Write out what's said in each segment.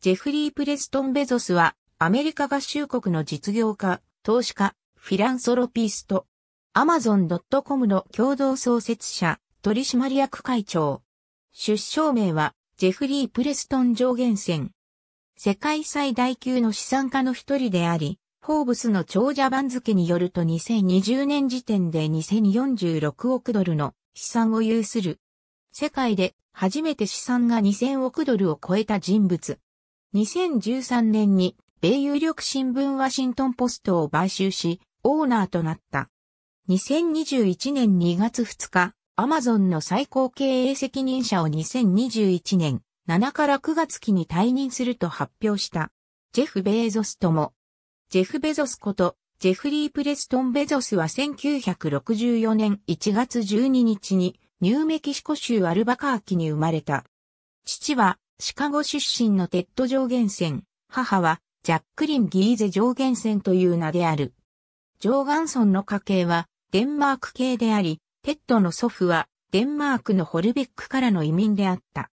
ジェフリー・プレストン・ベゾスは、アメリカ合衆国の実業家、投資家、フィランソロピースト、アマゾンドット・コムの共同創設者、取締役会長。出生名は、ジェフリー・プレストン上限線。世界最大級の資産家の一人であり、フォーブスの長者番付によると2020年時点で2046億ドルの資産を有する。世界で初めて資産が2000億ドルを超えた人物。2013年に米有力新聞ワシントンポストを買収し、オーナーとなった。2021年2月2日、アマゾンの最高経営責任者を2021年7から9月期に退任すると発表した。ジェフ・ベーゾスとも。ジェフ・ベゾスこと、ジェフリー・プレストン・ベゾスは1964年1月12日にニューメキシコ州アルバカーキに生まれた。父はシカゴ出身のテッド・上限ー母はジャックリン・ギーゼ・上限ーという名である。ジョーガンソンの家系はデンマーク系であり、テッドの祖父はデンマークのホルベックからの移民であった。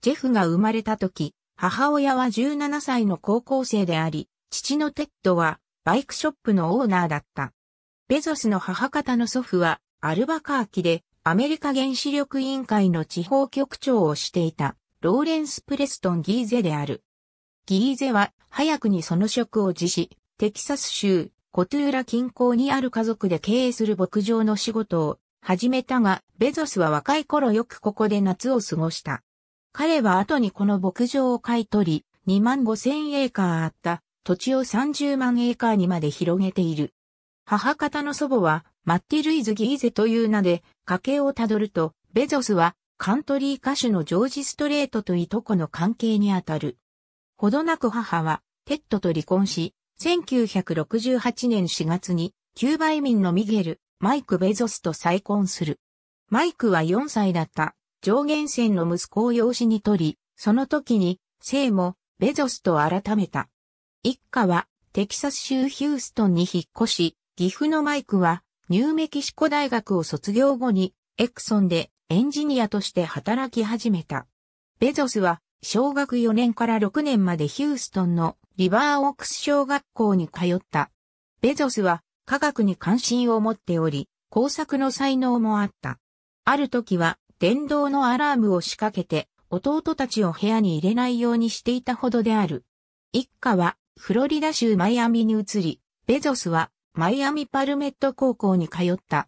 ジェフが生まれた時、母親は17歳の高校生であり、父のテッドはバイクショップのオーナーだった。ベゾスの母方の祖父はアルバカーキでアメリカ原子力委員会の地方局長をしていた。ローレンス・プレストン・ギーゼである。ギーゼは早くにその職を辞し、テキサス州コトゥーラ近郊にある家族で経営する牧場の仕事を始めたが、ベゾスは若い頃よくここで夏を過ごした。彼は後にこの牧場を買い取り、2万5千エーカーあった土地を30万エーカーにまで広げている。母方の祖母はマッティ・ルイズ・ギーゼという名で家系をたどると、ベゾスはカントリー歌手のジョージ・ストレートといとこの関係にあたる。ほどなく母は、テッドと離婚し、1968年4月に、キューバ移民のミゲル、マイク・ベゾスと再婚する。マイクは4歳だった上限線の息子を養子にとり、その時に、生も、ベゾスと改めた。一家は、テキサス州ヒューストンに引っ越し、岐阜のマイクは、ニューメキシコ大学を卒業後に、エクソンでエンジニアとして働き始めた。ベゾスは小学4年から6年までヒューストンのリバーオークス小学校に通った。ベゾスは科学に関心を持っており、工作の才能もあった。ある時は電動のアラームを仕掛けて弟たちを部屋に入れないようにしていたほどである。一家はフロリダ州マイアミに移り、ベゾスはマイアミパルメット高校に通った。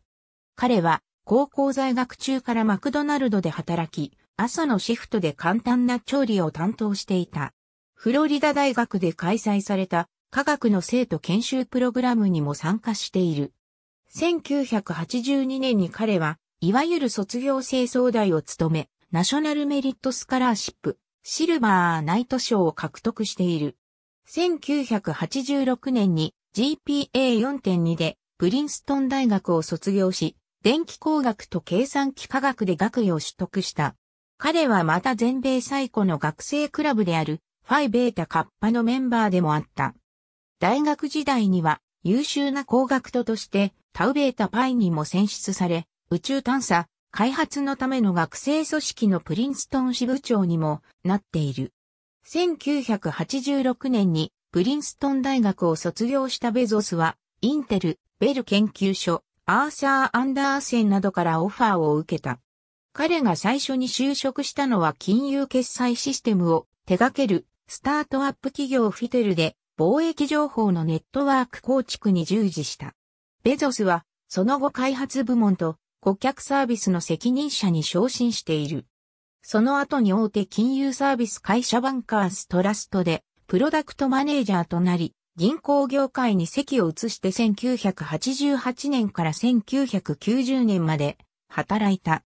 彼は高校在学中からマクドナルドで働き、朝のシフトで簡単な調理を担当していた。フロリダ大学で開催された科学の生徒研修プログラムにも参加している。1982年に彼は、いわゆる卒業生総代を務め、ナショナルメリットスカラーシップ、シルバーナイト賞を獲得している。1986年に GPA4.2 でプリンストン大学を卒業し、電気工学と計算機科学で学位を取得した。彼はまた全米最古の学生クラブであるファイベータカッパのメンバーでもあった。大学時代には優秀な工学徒としてタウベータパイにも選出され、宇宙探査、開発のための学生組織のプリンストン支部長にもなっている。1986年にプリンストン大学を卒業したベゾスは、インテル、ベル研究所、アーサー・アンダーセンなどからオファーを受けた。彼が最初に就職したのは金融決済システムを手掛けるスタートアップ企業フィテルで貿易情報のネットワーク構築に従事した。ベゾスはその後開発部門と顧客サービスの責任者に昇進している。その後に大手金融サービス会社バンカーストラストでプロダクトマネージャーとなり、銀行業界に席を移して1988年から1990年まで働いた。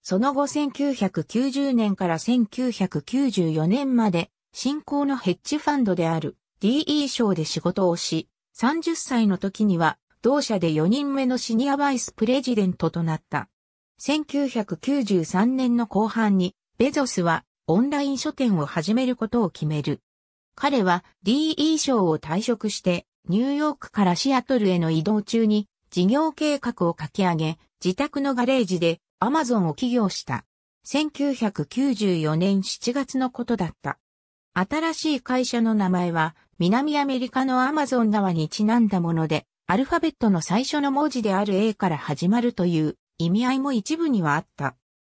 その後1990年から1994年まで新興のヘッジファンドである DE 賞で仕事をし、30歳の時には同社で4人目のシニアバイスプレジデントとなった。1993年の後半にベゾスはオンライン書店を始めることを決める。彼は DE 賞を退職してニューヨークからシアトルへの移動中に事業計画を書き上げ、自宅のガレージでアマゾンを起業した。1994年7月のことだった。新しい会社の名前は南アメリカのアマゾン川にちなんだもので、アルファベットの最初の文字である A から始まるという意味合いも一部にはあった。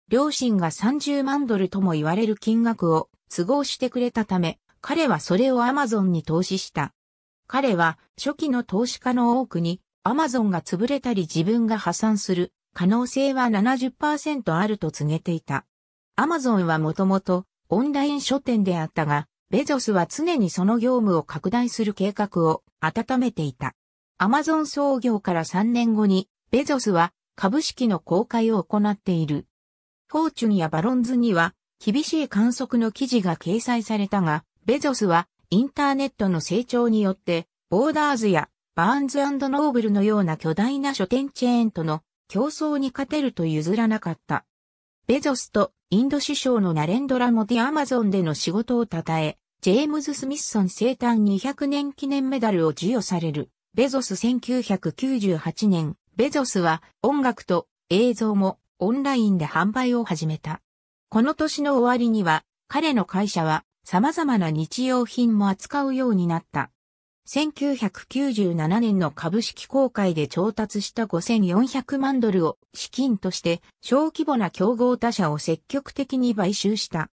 両親が30万ドルとも言われる金額を都合してくれたため、彼はそれをアマゾンに投資した。彼は初期の投資家の多くにアマゾンが潰れたり自分が破産する可能性は70%あると告げていた。アマゾンはもともとオンライン書店であったが、ベゾスは常にその業務を拡大する計画を温めていた。アマゾン創業から3年後に、ベゾスは株式の公開を行っている。フォーチュンやバロンズには厳しい観測の記事が掲載されたが、ベゾスはインターネットの成長によって、ボーダーズやバーンズノーブルのような巨大な書店チェーンとの競争に勝てると譲らなかった。ベゾスとインド首相のナレンドラモディアマゾンでの仕事を称え、ジェームズ・スミッソン生誕200年記念メダルを授与される。ベゾス1998年、ベゾスは音楽と映像もオンラインで販売を始めた。この年の終わりには彼の会社は様々な日用品も扱うようになった。1997年の株式公開で調達した5400万ドルを資金として小規模な競合他社を積極的に買収した。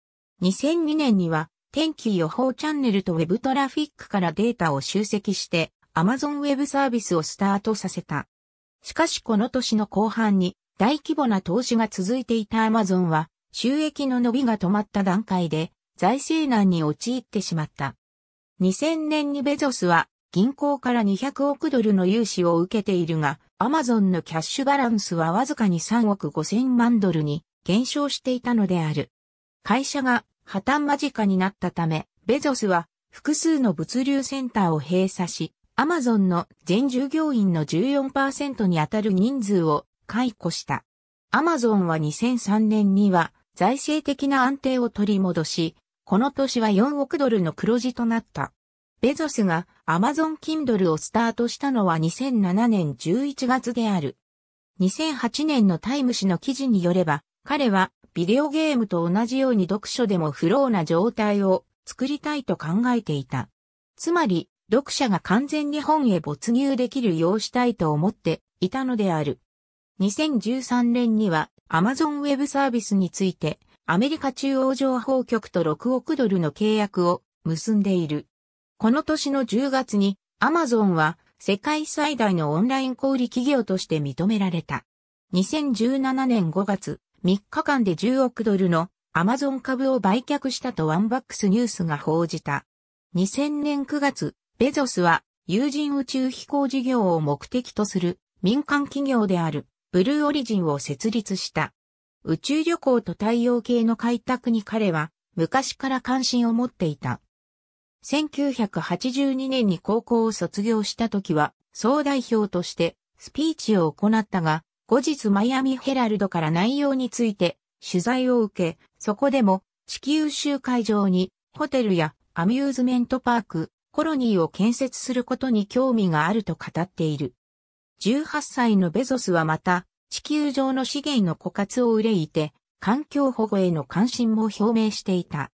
2002年には天気予報チャンネルとウェブトラフィックからデータを集積して Amazon ブサービスをスタートさせた。しかしこの年の後半に大規模な投資が続いていた Amazon は収益の伸びが止まった段階で財政難に陥ってしまった。2000年にベゾスは銀行から200億ドルの融資を受けているが、アマゾンのキャッシュバランスはわずかに3億5千万ドルに減少していたのである。会社が破綻間近になったため、ベゾスは複数の物流センターを閉鎖し、アマゾンの全従業員の14%にあたる人数を解雇した。アマゾンは2003年には財政的な安定を取り戻し、この年は4億ドルの黒字となった。ベゾスがアマゾンキンドルをスタートしたのは2007年11月である。2008年のタイム誌の記事によれば、彼はビデオゲームと同じように読書でも不老な状態を作りたいと考えていた。つまり、読者が完全に本へ没入できるようしたいと思っていたのである。2013年には Amazon ブサービスについてアメリカ中央情報局と6億ドルの契約を結んでいる。この年の10月に、アマゾンは世界最大のオンライン小売企業として認められた。2017年5月、3日間で10億ドルのアマゾン株を売却したとワンバックスニュースが報じた。2000年9月、ベゾスは有人宇宙飛行事業を目的とする民間企業であるブルーオリジンを設立した。宇宙旅行と太陽系の開拓に彼は昔から関心を持っていた。1982年に高校を卒業した時は総代表としてスピーチを行ったが、後日マイアミヘラルドから内容について取材を受け、そこでも地球周会場にホテルやアミューズメントパーク、コロニーを建設することに興味があると語っている。18歳のベゾスはまた地球上の資源の枯渇を憂いて、環境保護への関心も表明していた。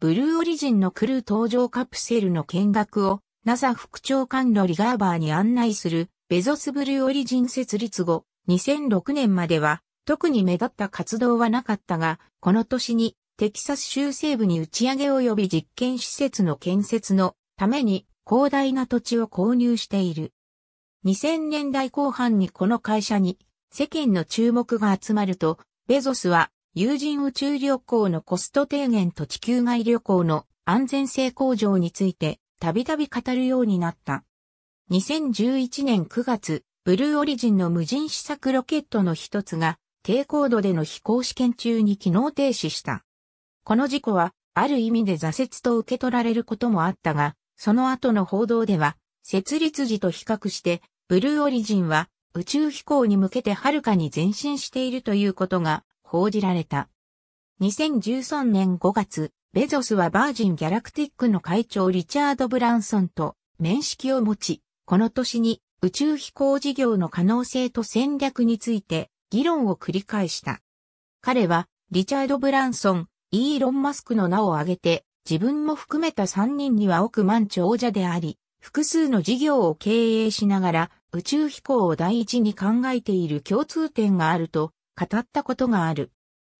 ブルーオリジンのクルー搭乗カプセルの見学を NASA 副長官のリガーバーに案内するベゾスブルーオリジン設立後2006年までは特に目立った活動はなかったがこの年にテキサス州西部に打ち上げ及び実験施設の建設のために広大な土地を購入している。2000年代後半にこの会社に世間の注目が集まると、ベゾスは有人宇宙旅行のコスト低減と地球外旅行の安全性向上についてたびたび語るようになった。2011年9月、ブルーオリジンの無人試作ロケットの一つが低高度での飛行試験中に機能停止した。この事故はある意味で挫折と受け取られることもあったが、その後の報道では、設立時と比較して、ブルーオリジンは宇宙飛行に向けてはるかに前進しているということが報じられた。2013年5月、ベゾスはバージン・ギャラクティックの会長リチャード・ブランソンと面識を持ち、この年に宇宙飛行事業の可能性と戦略について議論を繰り返した。彼はリチャード・ブランソン、イーロン・マスクの名を挙げて、自分も含めた3人には億万長者であり、複数の事業を経営しながら、宇宙飛行を第一に考えている共通点があると語ったことがある。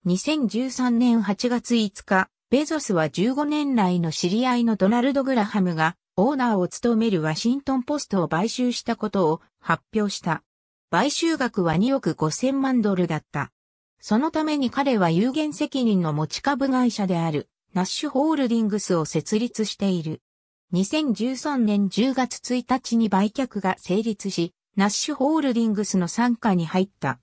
2013年8月5日、ベゾスは15年来の知り合いのドナルド・グラハムがオーナーを務めるワシントンポストを買収したことを発表した。買収額は2億5000万ドルだった。そのために彼は有限責任の持ち株会社であるナッシュホールディングスを設立している。2013年10月1日に売却が成立し、ナッシュホールディングスの参加に入った。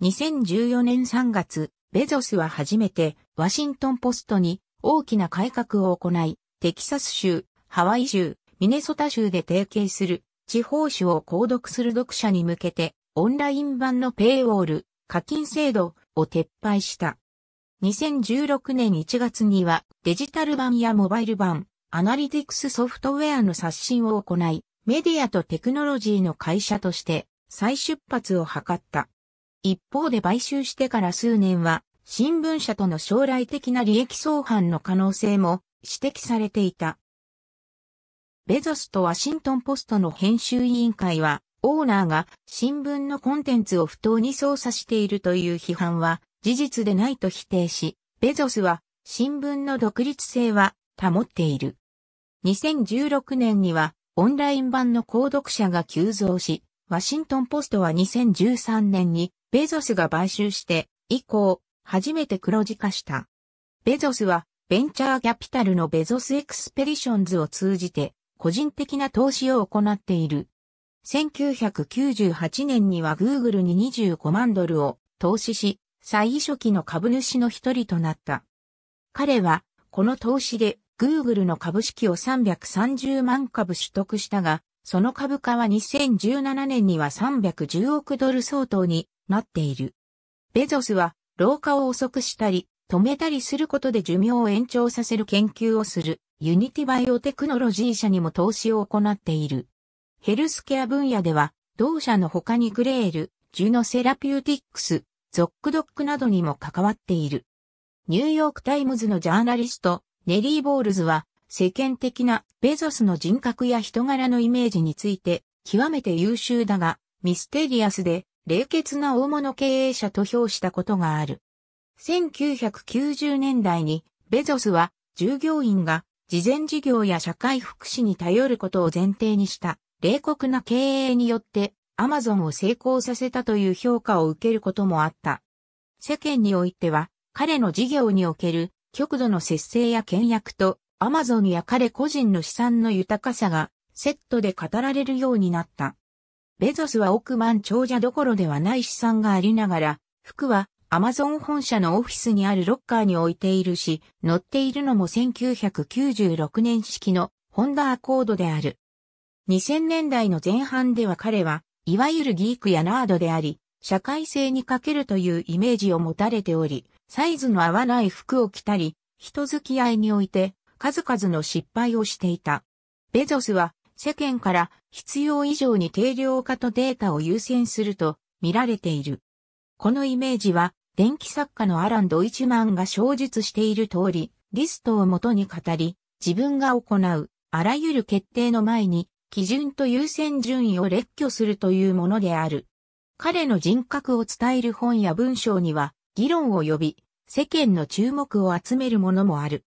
2014年3月、ベゾスは初めてワシントンポストに大きな改革を行い、テキサス州、ハワイ州、ミネソタ州で提携する地方紙を購読する読者に向けてオンライン版のペイウォール課金制度を撤廃した。2016年1月にはデジタル版やモバイル版、アナリティクスソフトウェアの刷新を行い、メディアとテクノロジーの会社として再出発を図った。一方で買収してから数年は、新聞社との将来的な利益相反の可能性も指摘されていた。ベゾスとワシントンポストの編集委員会は、オーナーが新聞のコンテンツを不当に操作しているという批判は事実でないと否定し、ベゾスは新聞の独立性は保っている。2016年にはオンライン版の購読者が急増し、ワシントンポストは2013年にベゾスが買収して以降、初めて黒字化した。ベゾスはベンチャーキャピタルのベゾスエクスペディションズを通じて個人的な投資を行っている。1998年には Google に25万ドルを投資し、最初期の株主の一人となった。彼は、この投資で Google の株式を330万株取得したが、その株価は2017年には310億ドル相当になっている。ベゾスは老化を遅くしたり、止めたりすることで寿命を延長させる研究をするユニティバイオテクノロジー社にも投資を行っている。ヘルスケア分野では、同社の他にグレール、ジュノセラピューティックス、ゾックドックなどにも関わっている。ニューヨークタイムズのジャーナリスト、ネリー・ボールズは世間的なベゾスの人格や人柄のイメージについて極めて優秀だがミステリアスで冷血な大物経営者と評したことがある。1990年代にベゾスは従業員が慈善事業や社会福祉に頼ることを前提にした冷酷な経営によってアマゾンを成功させたという評価を受けることもあった。世間においては彼の事業における極度の節制や倹約と、アマゾンや彼個人の資産の豊かさが、セットで語られるようになった。ベゾスは億万長者どころではない資産がありながら、服はアマゾン本社のオフィスにあるロッカーに置いているし、乗っているのも1996年式のホンダアコードである。2000年代の前半では彼は、いわゆるギークやナードであり、社会性に欠けるというイメージを持たれており、サイズの合わない服を着たり、人付き合いにおいて数々の失敗をしていた。ベゾスは世間から必要以上に定量化とデータを優先すると見られている。このイメージは電気作家のアラン・ドイチマンが小述している通り、リストをもとに語り、自分が行うあらゆる決定の前に基準と優先順位を列挙するというものである。彼の人格を伝える本や文章には議論を呼び、世間の注目を集めるものもある。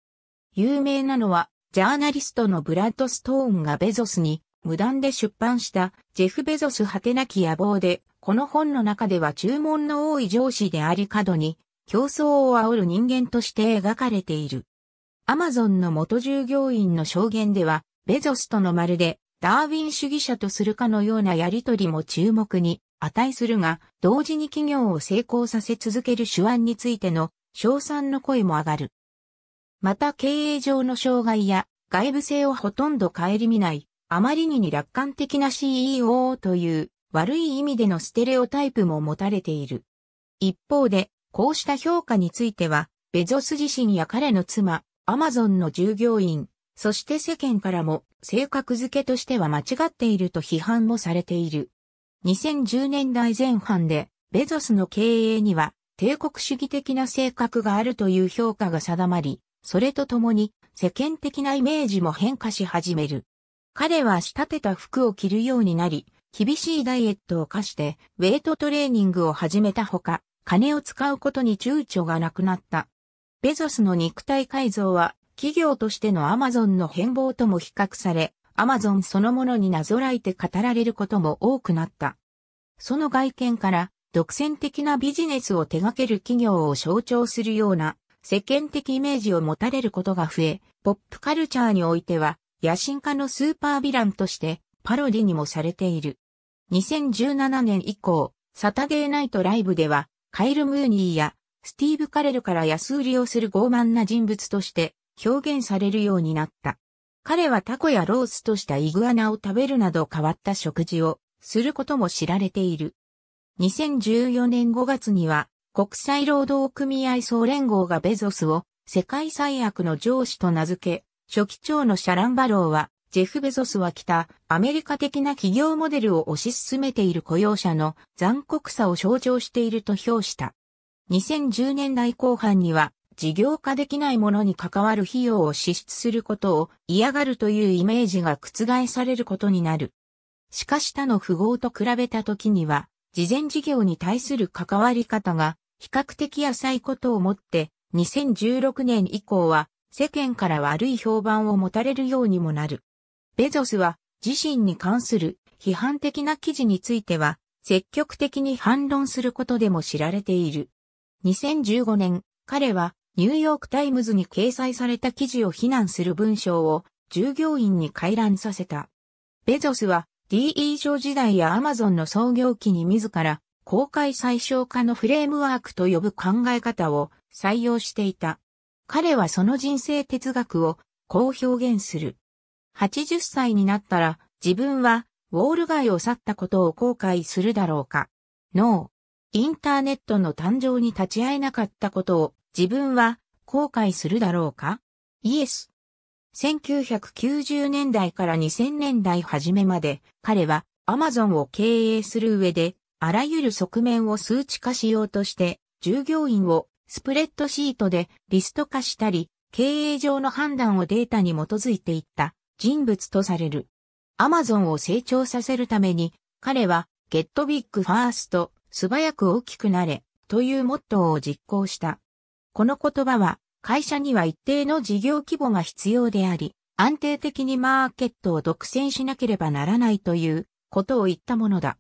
有名なのは、ジャーナリストのブラッド・ストーンがベゾスに無断で出版したジェフ・ベゾス果てなき野望で、この本の中では注文の多い上司であり過度に競争を煽る人間として描かれている。アマゾンの元従業員の証言では、ベゾスとのまるでダーウィン主義者とするかのようなやりとりも注目に値するが、同時に企業を成功させ続ける手腕についての賞賛の声も上がる。また経営上の障害や外部性をほとんど顧みない、あまりに楽観的な CEO という悪い意味でのステレオタイプも持たれている。一方で、こうした評価については、ベゾス自身や彼の妻、アマゾンの従業員、そして世間からも性格付けとしては間違っていると批判もされている。2010年代前半で、ベゾスの経営には帝国主義的な性格があるという評価が定まり、それとともに世間的なイメージも変化し始める。彼は仕立てた服を着るようになり、厳しいダイエットを課して、ウェイトトレーニングを始めたほか、金を使うことに躊躇がなくなった。ベゾスの肉体改造は、企業としてのアマゾンの変貌とも比較され、アマゾンそのものになぞらえて語られることも多くなった。その外見から独占的なビジネスを手掛ける企業を象徴するような世間的イメージを持たれることが増え、ポップカルチャーにおいては野心家のスーパーヴィランとしてパロディにもされている。2017年以降、サタデーナイトライブではカイル・ムーニーやスティーブ・カレルから安売りをする傲慢な人物として表現されるようになった。彼はタコやロースとしたイグアナを食べるなど変わった食事をすることも知られている。2014年5月には国際労働組合総連合がベゾスを世界最悪の上司と名付け、初期長のシャランバローはジェフ・ベゾスは北、アメリカ的な企業モデルを推し進めている雇用者の残酷さを象徴していると評した。2010年代後半には、事業化できないものに関わる費用を支出することを嫌がるというイメージが覆されることになる。しかし他の富豪と比べた時には、事前事業に対する関わり方が比較的浅いことをもって、2016年以降は世間から悪い評判を持たれるようにもなる。ベゾスは自身に関する批判的な記事については積極的に反論することでも知られている。2015年、彼はニューヨークタイムズに掲載された記事を非難する文章を従業員に回覧させた。ベゾスは DE 上時代やアマゾンの創業期に自ら公開最小化のフレームワークと呼ぶ考え方を採用していた。彼はその人生哲学をこう表現する。80歳になったら自分はウォール街を去ったことを後悔するだろうか。ノー。インターネットの誕生に立ち会えなかったことを自分は後悔するだろうかイエス。1990年代から2000年代初めまで彼はアマゾンを経営する上であらゆる側面を数値化しようとして従業員をスプレッドシートでリスト化したり経営上の判断をデータに基づいていった人物とされる。アマゾンを成長させるために彼はゲットビッグファースト素早く大きくなれというモットーを実行した。この言葉は、会社には一定の事業規模が必要であり、安定的にマーケットを独占しなければならないということを言ったものだ。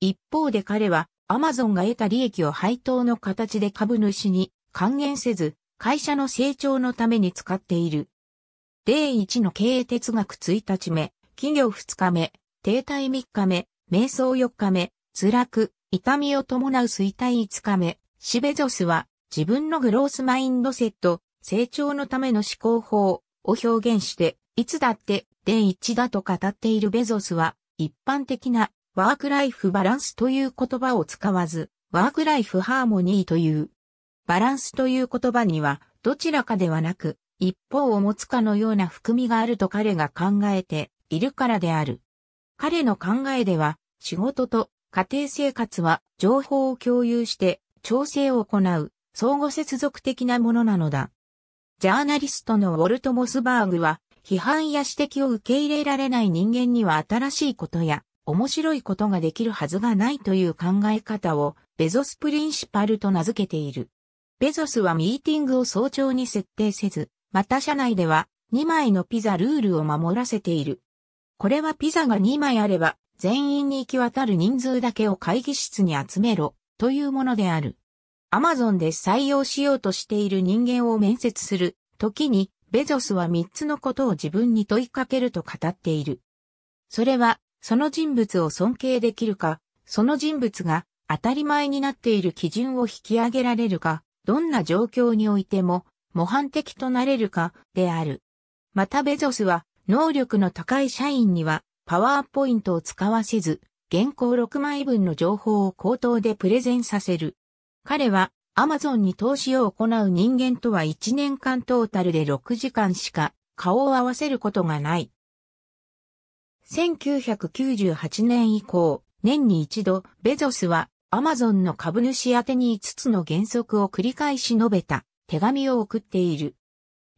一方で彼は、アマゾンが得た利益を配当の形で株主に還元せず、会社の成長のために使っている。例1の経営哲学1日目、企業2日目、停滞3日目、瞑想4日目、辛く、痛みを伴う衰退5日目、シベゾスは自分のグロースマインドセット、成長のための思考法を表現して、いつだって電一だと語っているベゾスは、一般的なワークライフバランスという言葉を使わず、ワークライフハーモニーという、バランスという言葉には、どちらかではなく、一方を持つかのような含みがあると彼が考えているからである。彼の考えでは、仕事と家庭生活は情報を共有して調整を行う相互接続的なものなのだ。ジャーナリストのウォルト・モスバーグは、批判や指摘を受け入れられない人間には新しいことや面白いことができるはずがないという考え方をベゾスプリンシパルと名付けている。ベゾスはミーティングを早朝に設定せず、また社内では2枚のピザルールを守らせている。これはピザが2枚あれば全員に行き渡る人数だけを会議室に集めろというものである。Amazon で採用しようとしている人間を面接する時にベゾスは3つのことを自分に問いかけると語っている。それは、その人物を尊敬できるか、その人物が当たり前になっている基準を引き上げられるか、どんな状況においても模範的となれるかである。またベゾスは能力の高い社員にはパワーポイントを使わせず、現行6枚分の情報を口頭でプレゼンさせる。彼はアマゾンに投資を行う人間とは1年間トータルで6時間しか顔を合わせることがない。1998年以降、年に一度、ベゾスはアマゾンの株主宛てに5つの原則を繰り返し述べた手紙を送っている。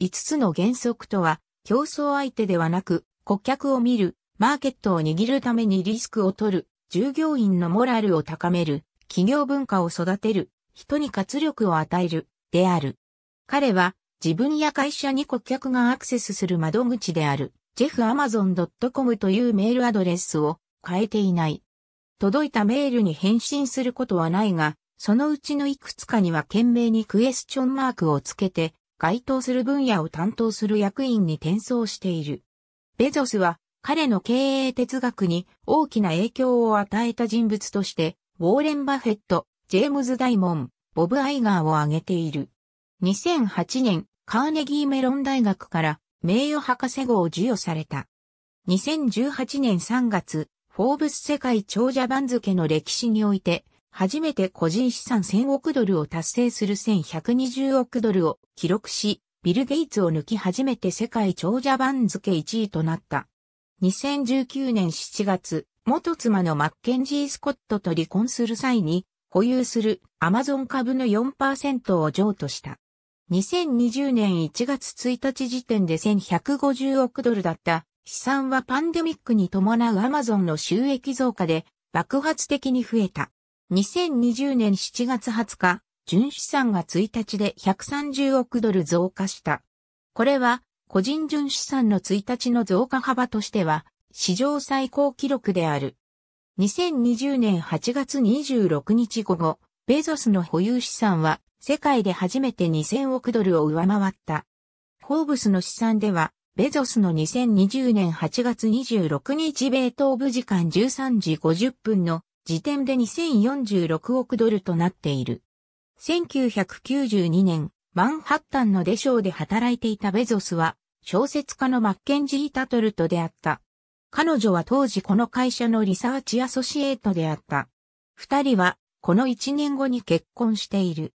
5つの原則とは、競争相手ではなく、顧客を見る、マーケットを握るためにリスクを取る、従業員のモラルを高める、企業文化を育てる、人に活力を与える、である。彼は、自分や会社に顧客がアクセスする窓口である、jeffamazon.com というメールアドレスを変えていない。届いたメールに返信することはないが、そのうちのいくつかには懸命にクエスチョンマークをつけて、該当する分野を担当する役員に転送している。ベゾスは彼の経営哲学に大きな影響を与えた人物として、ウォーレン・バフェット、ジェームズ・ダイモン、ボブ・アイガーを挙げている。2008年、カーネギーメロン大学から名誉博士号を授与された。2018年3月、フォーブス世界長者番付の歴史において、初めて個人資産1000億ドルを達成する1120億ドルを記録し、ビル・ゲイツを抜き初めて世界長者番付1位となった。2019年7月、元妻のマッケンジー・スコットと離婚する際に、保有するアマゾン株の4%を譲渡した。2020年1月1日時点で1150億ドルだった資産はパンデミックに伴うアマゾンの収益増加で爆発的に増えた。2020年7月20日、純資産が1日で130億ドル増加した。これは個人純資産の1日の増加幅としては史上最高記録である。2020年8月26日午後、ベゾスの保有資産は世界で初めて2000億ドルを上回った。フォーブスの試算では、ベゾスの2020年8月26日米東部時間13時50分の時点で2046億ドルとなっている。1992年、マンハッタンのデショーで働いていたベゾスは、小説家のマッケンジー・タトルと出会った。彼女は当時この会社のリサーチアソシエートであった。二人は、この一年後に結婚している。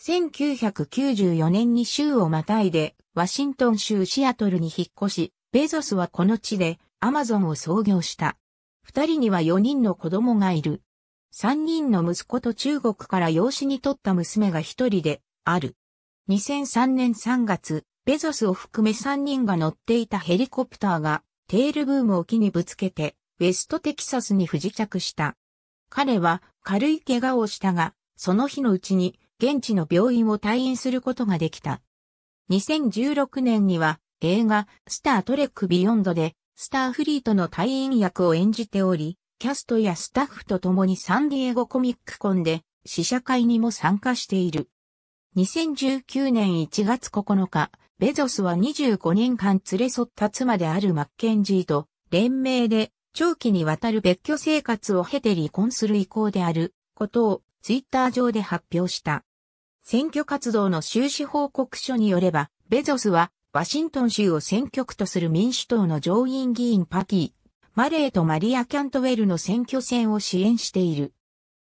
1994年に州をまたいで、ワシントン州シアトルに引っ越し、ベゾスはこの地で、アマゾンを創業した。二人には四人の子供がいる。三人の息子と中国から養子に取った娘が一人で、ある。2003年3月、ベゾスを含め三人が乗っていたヘリコプターが、テールブームを機にぶつけて、ウェストテキサスに不時着した。彼は軽い怪我をしたが、その日のうちに現地の病院を退院することができた。2016年には映画スタートレックビヨンドでスターフリートの退院役を演じており、キャストやスタッフと共にサンディエゴコミックコンで試写会にも参加している。2019年1月9日、ベゾスは25年間連れ添った妻であるマッケンジーと連名で長期にわたる別居生活を経て離婚する意向であることをツイッター上で発表した。選挙活動の収支報告書によれば、ベゾスはワシントン州を選挙区とする民主党の上院議員パティ、マレーとマリア・キャントウェルの選挙戦を支援している。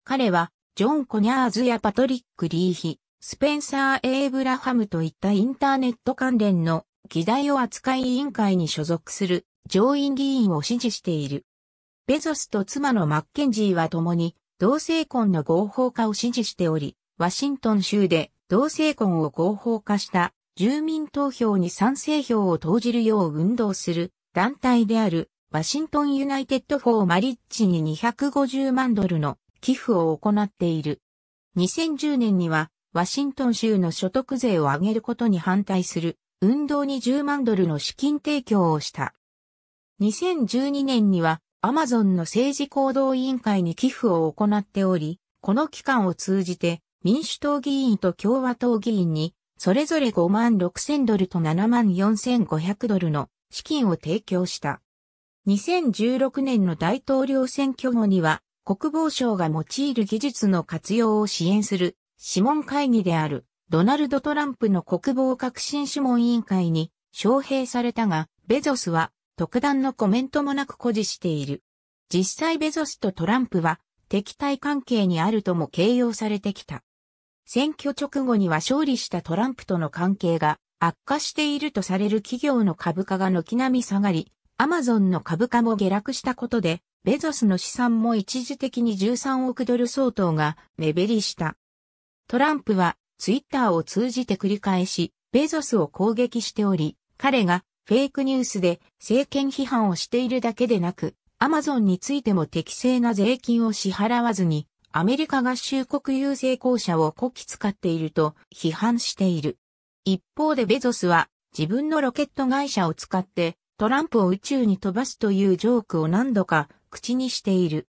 彼は、ジョン・コニャーズやパトリック・リーヒ、スペンサー・エイブラハムといったインターネット関連の議題を扱い委員会に所属する上院議員を支持している。ベゾスと妻のマッケンジーは共に同性婚の合法化を支持しており、ワシントン州で同性婚を合法化した住民投票に賛成票を投じるよう運動する団体であるワシントンユナイテッド・フォー・マリッジに250万ドルの寄付を行っている。2010年にはワシントン州の所得税を上げることに反対する運動に10万ドルの資金提供をした。2012年にはアマゾンの政治行動委員会に寄付を行っており、この期間を通じて民主党議員と共和党議員にそれぞれ5万6000ドルと7万4500ドルの資金を提供した。2016年の大統領選挙後には国防省が用いる技術の活用を支援する諮問会議であるドナルド・トランプの国防革新諮問委員会に招聘されたが、ベゾスは特段のコメントもなく誇示している。実際ベゾスとトランプは敵対関係にあるとも形容されてきた。選挙直後には勝利したトランプとの関係が悪化しているとされる企業の株価が軒並み下がり、アマゾンの株価も下落したことで、ベゾスの資産も一時的に13億ドル相当が目減りした。トランプはツイッターを通じて繰り返し、ベゾスを攻撃しており、彼がフェイクニュースで政権批判をしているだけでなく、アマゾンについても適正な税金を支払わずに、アメリカ合衆国有税公社をこき使っていると批判している。一方でベゾスは自分のロケット会社を使ってトランプを宇宙に飛ばすというジョークを何度か口にしている。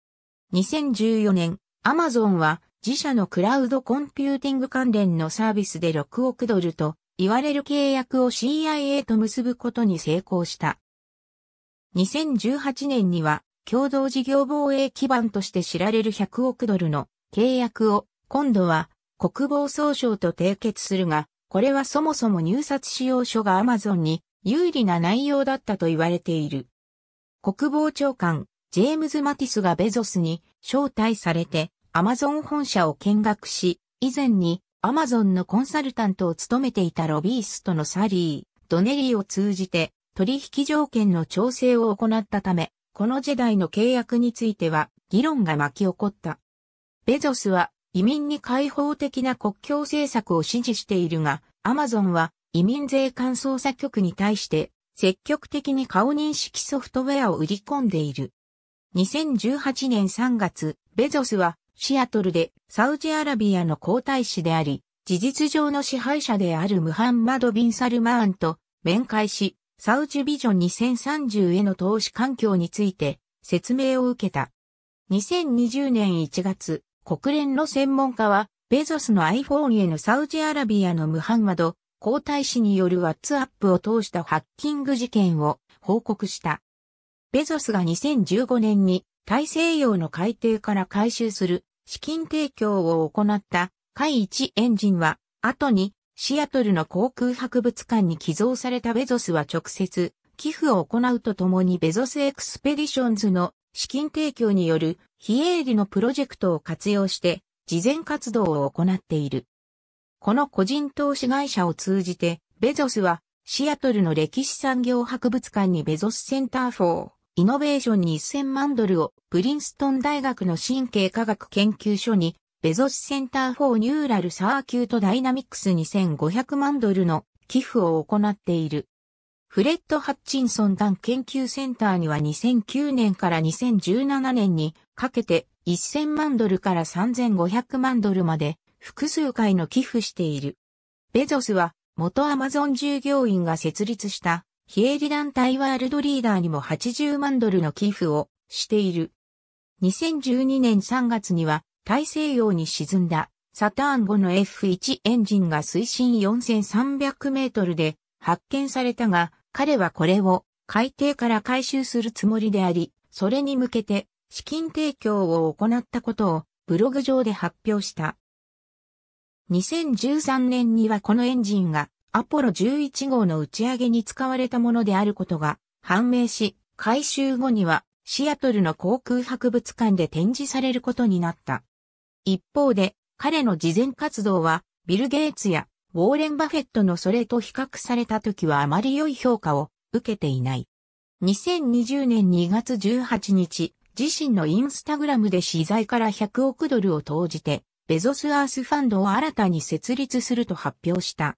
2014年、アマゾンは自社のクラウドコンピューティング関連のサービスで6億ドルと言われる契約を CIA と結ぶことに成功した。2018年には共同事業防衛基盤として知られる100億ドルの契約を今度は国防総省と締結するが、これはそもそも入札使用書がアマゾンに有利な内容だったと言われている。国防長官、ジェームズ・マティスがベゾスに招待されてアマゾン本社を見学し、以前にアマゾンのコンサルタントを務めていたロビーストのサリー、ドネリーを通じて取引条件の調整を行ったため、この時代の契約については議論が巻き起こった。ベゾスは移民に開放的な国境政策を支持しているが、アマゾンは移民税関捜査局に対して積極的に顔認識ソフトウェアを売り込んでいる。2018年3月、ベゾスはシアトルでサウジアラビアの皇太子であり、事実上の支配者であるムハンマド・ビン・サルマーンと面会し、サウジビジョン2030への投資環境について説明を受けた。2020年1月、国連の専門家は、ベゾスの iPhone へのサウジアラビアのムハンマド皇太子によるワッツアップを通したハッキング事件を報告した。ベゾスが2015年に大西洋の海底から回収する資金提供を行った海一エンジンは、後にシアトルの航空博物館に寄贈されたベゾスは直接寄付を行うとともにベゾスエクスペディションズの資金提供による非営利のプロジェクトを活用して事前活動を行っている。この個人投資会社を通じてベゾスはシアトルの歴史産業博物館にベゾスセンター4イノベーション1000万ドルをプリンストン大学の神経科学研究所にベゾスセンターフォーニューラルサーキュートダイナミックス2500万ドルの寄付を行っている。フレッド・ハッチンソン団研究センターには2009年から2017年にかけて1000万ドルから3500万ドルまで複数回の寄付している。ベゾスは元アマゾン従業員が設立した非営利団体ワールドリーダーにも80万ドルの寄付をしている。2012年3月には大西洋に沈んだサターン5の F1 エンジンが水深4300メートルで発見されたが、彼はこれを海底から回収するつもりであり、それに向けて資金提供を行ったことをブログ上で発表した。2013年にはこのエンジンがアポロ11号の打ち上げに使われたものであることが判明し、回収後にはシアトルの航空博物館で展示されることになった。一方で、彼の慈善活動は、ビル・ゲイツやウォーレン・バフェットのそれと比較された時はあまり良い評価を受けていない。2020年2月18日、自身のインスタグラムで資材から100億ドルを投じて、ベゾスアースファンドを新たに設立すると発表した。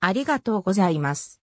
ありがとうございます。